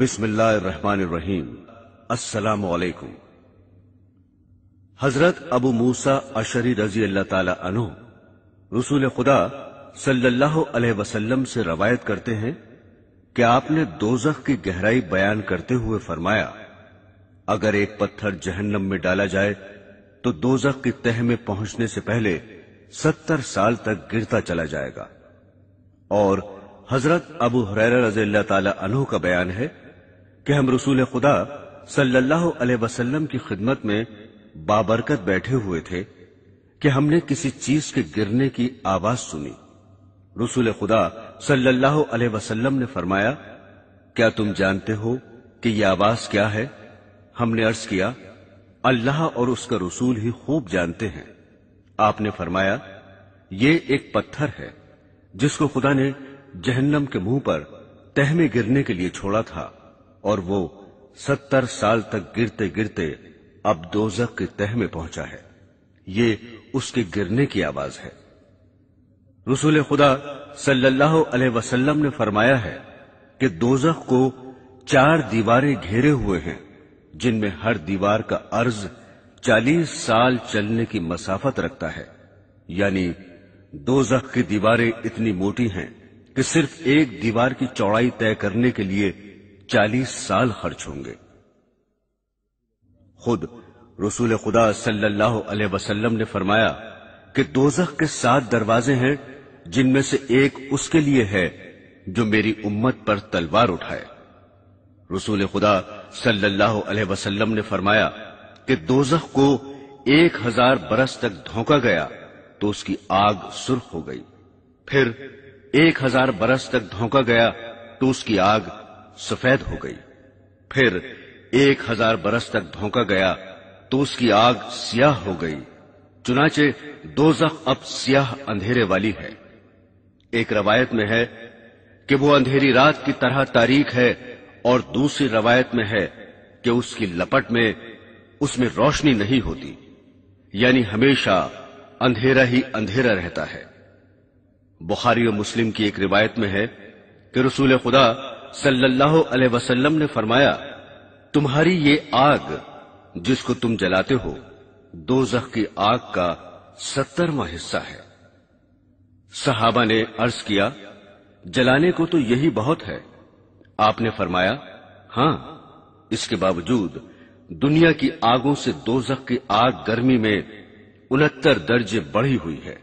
बिस्मिल्लाहिर्रहमानिर्रहीम अस्सलाम वालेकुम हजरत अबू मूसा अशरी रजी अल्लाह ताला अनु रसूल खुदा सल्लल्लाहु अलैहि वसल्लम से रवायत करते हैं कि आपने दोजख की गहराई बयान करते हुए फरमाया अगर एक पत्थर जहन्नम में डाला जाए तो दोजख की तह में पहुंचने से पहले सत्तर साल तक गिरता चला जाएगा और हजरत अबू हुरैरा रजी अल्लाह ताला अनु का बयान है कि हम रसूल खुदा सल्लल्लाहु अलैहि वसल्लम की खिदमत में बाबरकत बैठे हुए थे कि हमने किसी चीज के गिरने की आवाज सुनी रसूल खुदा सल्लल्लाहु अलैहि वसल्लम ने फरमाया क्या तुम जानते हो कि यह आवाज क्या है हमने अर्ज किया अल्लाह और उसका रसूल ही खूब जानते हैं आपने फरमाया ये एक पत्थर है जिसको खुदा ने जहन्नम के मुंह पर तह में गिरने के लिए छोड़ा था और वो सत्तर साल तक गिरते गिरते अब दोजक के तह में पहुंचा है ये उसके गिरने की आवाज है रसूल खुदा सल्लल्लाहु अलैहि वसल्लम ने फरमाया है कि दोजख को चार दीवारें घेरे हुए हैं जिनमें हर दीवार का अर्ज चालीस साल चलने की मसाफत रखता है यानी दोजख की दीवारें इतनी मोटी हैं कि सिर्फ एक दीवार की चौड़ाई तय करने के लिए चालीस साल खर्च होंगे खुद रसूल खुदा सल्लल्लाहु अलैहि वसल्लम ने फरमाया कि दोजह के सात दरवाजे हैं जिनमें से एक उसके लिए है जो मेरी उम्मत पर तलवार उठाए रसूल खुदा सल्लल्लाहु अलैहि वसल्लम ने फरमाया कि दोजह को एक हजार बरस तक धोखा गया तो उसकी आग सुर्ख हो गई फिर एक हजार बरस तक धोखा गया तो उसकी आग सफेद हो गई फिर एक हजार बरस तक धोखा गया तो उसकी आग सियाह हो गई चुनाचे दो अब सियाह अंधेरे वाली है एक रवायत में है कि वो अंधेरी रात की तरह तारीख है और दूसरी रवायत में है कि उसकी लपट में उसमें रोशनी नहीं होती यानी हमेशा अंधेरा ही अंधेरा रहता है बुखारी और मुस्लिम की एक रिवायत में है कि रसूल खुदा सल्लल्लाहु अलैहि वसल्लम ने फरमाया तुम्हारी ये आग जिसको तुम जलाते हो दोजख की आग का सत्तरवा हिस्सा है सहाबा ने अर्ज किया जलाने को तो यही बहुत है आपने फरमाया हां इसके बावजूद दुनिया की आगों से दोजख की आग गर्मी में उनहत्तर दर्जे बढ़ी हुई है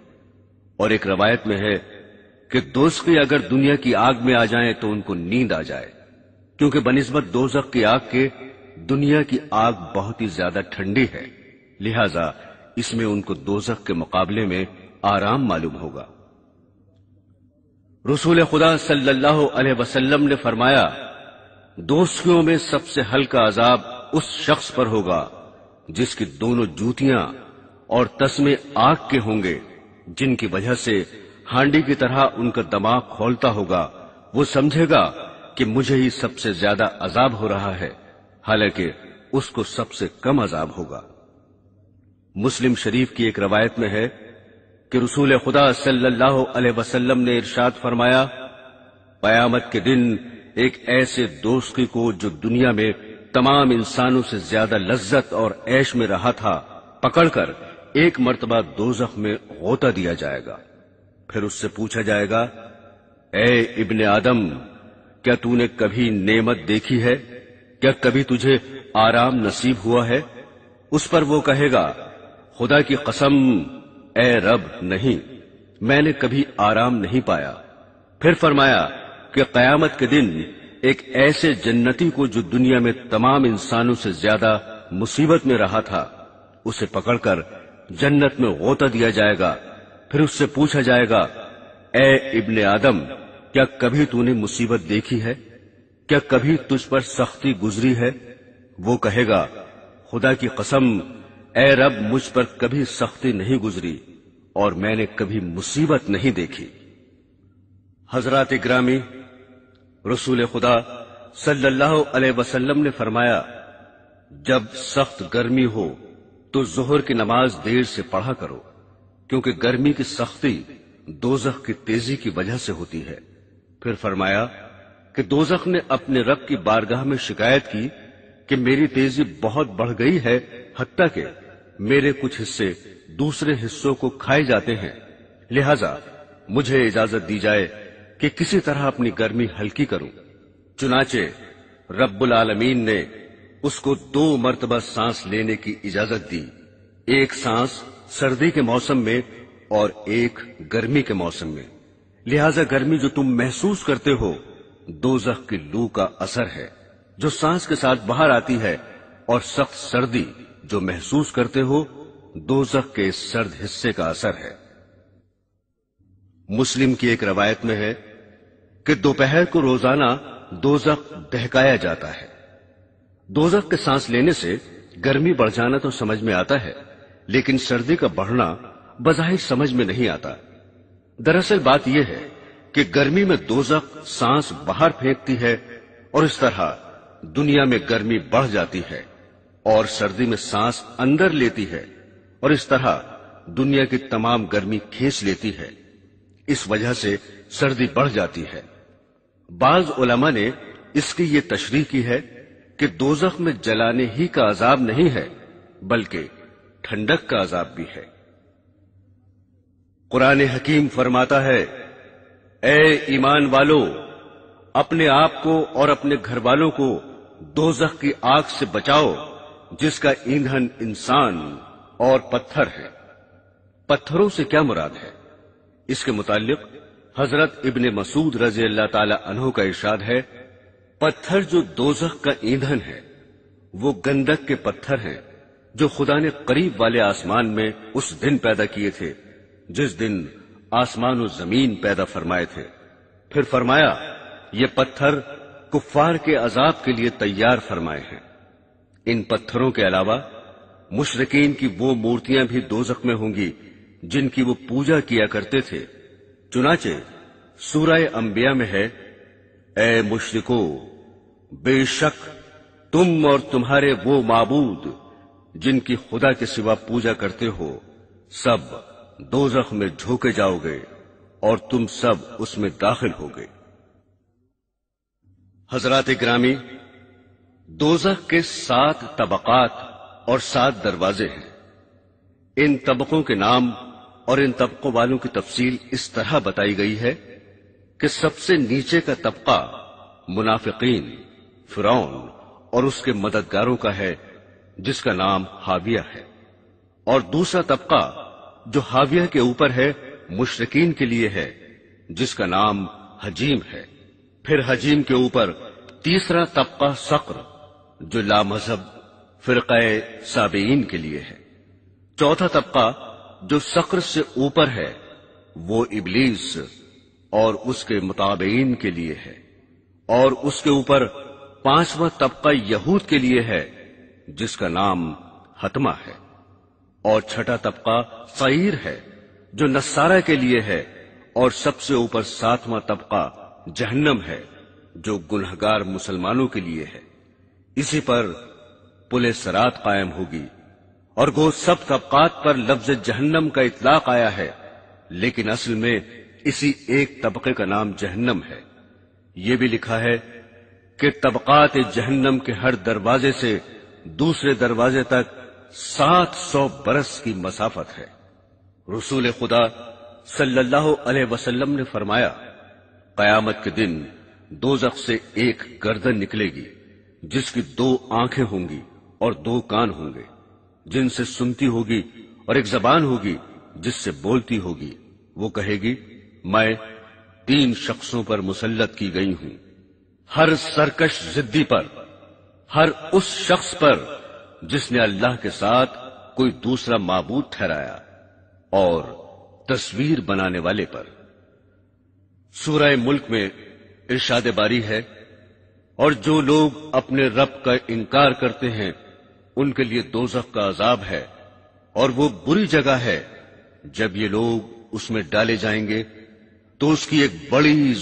और एक रवायत में है कि दोस्त के अगर दुनिया की आग में आ जाएं तो उनको नींद आ जाए क्योंकि बनिस्बत दोजक की आग के दुनिया की आग बहुत ही ज्यादा ठंडी है लिहाजा इसमें उनको दोजक के मुकाबले में आराम मालूम होगा रसूल खुदा सल्लल्लाहु अलैहि वसल्लम ने फरमाया दोस्तियों में सबसे हल्का अजाब उस शख्स पर होगा जिसकी दोनों जूतियां और तस्मे आग के होंगे जिनकी वजह से हांडी की तरह उनका दिमाग खोलता होगा वो समझेगा कि मुझे ही सबसे ज्यादा अजाब हो रहा है हालांकि उसको सबसे कम अजाब होगा मुस्लिम शरीफ की एक रवायत में है कि रसूल खुदा सल्लल्लाहु अलैहि वसल्लम ने इरशाद फरमाया कयामत के दिन एक ऐसे दोस्ती को जो दुनिया में तमाम इंसानों से ज्यादा लज्जत और ऐश में रहा था पकड़कर एक मरतबा दोजख में गोता दिया जाएगा फिर उससे पूछा जाएगा ए इबन आदम क्या तूने कभी नेमत देखी है क्या कभी तुझे आराम नसीब हुआ है उस पर वो कहेगा खुदा की कसम ए रब नहीं मैंने कभी आराम नहीं पाया फिर फरमाया कि कयामत के दिन एक ऐसे जन्नती को जो दुनिया में तमाम इंसानों से ज्यादा मुसीबत में रहा था उसे पकड़कर जन्नत में गोता दिया जाएगा फिर उससे पूछा जाएगा ए इब्ने आदम क्या कभी तूने मुसीबत देखी है क्या कभी तुझ पर सख्ती गुजरी है वो कहेगा खुदा की कसम ए रब मुझ पर कभी सख्ती नहीं गुजरी और मैंने कभी मुसीबत नहीं देखी हजरत ग्रामी रसूल खुदा सल्लल्लाहु अलैहि वसल्लम ने फरमाया जब सख्त गर्मी हो तो जोहर की नमाज देर से पढ़ा करो क्योंकि गर्मी की सख्ती दोजख की तेजी की वजह से होती है फिर फरमाया कि दोजख ने अपने रब की बारगाह में शिकायत की कि मेरी तेजी बहुत बढ़ गई है हत्या के मेरे कुछ हिस्से दूसरे हिस्सों को खाए जाते हैं लिहाजा मुझे इजाजत दी जाए कि किसी तरह अपनी गर्मी हल्की करूं चुनाचे रब्बुल आलमीन ने उसको दो मरतबा सांस लेने की इजाजत दी एक सांस सर्दी के मौसम में और एक गर्मी के मौसम में लिहाजा गर्मी जो तुम महसूस करते हो दो की लू का असर है जो सांस के साथ बाहर आती है और सख्त सर्दी जो महसूस करते हो दो के सर्द हिस्से का असर है मुस्लिम की एक रवायत में है कि दोपहर को रोजाना दोजक दहकाया जाता है दोजक के सांस लेने से गर्मी बढ़ जाना तो समझ में आता है लेकिन सर्दी का बढ़ना बजाहिर समझ में नहीं आता दरअसल बात यह है कि गर्मी में दोजक सांस बाहर फेंकती है और इस तरह दुनिया में गर्मी बढ़ जाती है और सर्दी में सांस अंदर लेती है और इस तरह दुनिया की तमाम गर्मी खींच लेती है इस वजह से सर्दी बढ़ जाती है बाज उलमा ने इसकी ये तशरी की है कि दोजख में जलाने ही का अजाब नहीं है बल्कि ठंडक का अजाब भी है कुरान हकीम फरमाता है ए ईमान वालो अपने आप को और अपने घर वालों को दोजख की आग से बचाओ जिसका ईंधन इंसान और पत्थर है पत्थरों से क्या मुराद है इसके मुतालिक हजरत इबन मसूद रजी अल्लाह तला का इशाद है पत्थर जो दोजख का ईंधन है वो गंदक के पत्थर हैं जो खुदा ने करीब वाले आसमान में उस दिन पैदा किए थे जिस दिन आसमान और जमीन पैदा फरमाए थे फिर फरमाया ये पत्थर कुफ्फार के अजाब के लिए तैयार फरमाए हैं इन पत्थरों के अलावा मुशरकिन की वो मूर्तियां भी दोजक में होंगी जिनकी वो पूजा किया करते थे चुनाचे सूराय अंबिया में है ए मुशरको बेशक तुम और तुम्हारे वो माबूद जिनकी खुदा के सिवा पूजा करते हो सब जख्म में झोंके जाओगे और तुम सब उसमें दाखिल होगे हजरत ग्रामी दोजख के सात तबकात और सात दरवाजे हैं इन तबकों के नाम और इन तबकों वालों की तफसील इस तरह बताई गई है कि सबसे नीचे का तबका मुनाफिकीन फिरौन और उसके मददगारों का है जिसका नाम हाविया है और दूसरा तबका जो हाविया के ऊपर है मुशरकिन के लिए है जिसका नाम हजीम है फिर हजीम के ऊपर तीसरा तबका सक्र जो ला मजहब फिरक़ साबीन के लिए है चौथा तबका जो सक्र से ऊपर है वो इबलीस और उसके मुताबेन के लिए है और उसके ऊपर पांचवा तबका यहूद के लिए है जिसका नाम हतमा है और छठा तबका सईर है जो नस्सारा के लिए है और सबसे ऊपर सातवां तबका जहन्नम है जो गुनहगार मुसलमानों के लिए है इसी पर पुलिस सरात कायम होगी और गो सब तबकात पर लफ्ज जहन्नम का इतलाक आया है लेकिन असल में इसी एक तबके का नाम जहन्नम है यह भी लिखा है कि तबकात जहन्नम के हर दरवाजे से दूसरे दरवाजे तक सात सौ बरस की मसाफत है रसूल खुदा सल्लल्लाहु अलैहि वसल्लम ने फरमाया कयामत के दिन दो जख से एक गर्दन निकलेगी जिसकी दो आंखें होंगी और दो कान होंगे जिनसे सुनती होगी और एक जबान होगी जिससे बोलती होगी वो कहेगी मैं तीन शख्सों पर मुसलत की गई हूं हर सरकश जिद्दी पर हर उस शख्स पर जिसने अल्लाह के साथ कोई दूसरा माबूद ठहराया और तस्वीर बनाने वाले पर सूरह मुल्क में इर्शाद बारी है और जो लोग अपने रब का इनकार करते हैं उनके लिए दोजख का अजाब है और वो बुरी जगह है जब ये लोग उसमें डाले जाएंगे तो उसकी एक बड़ी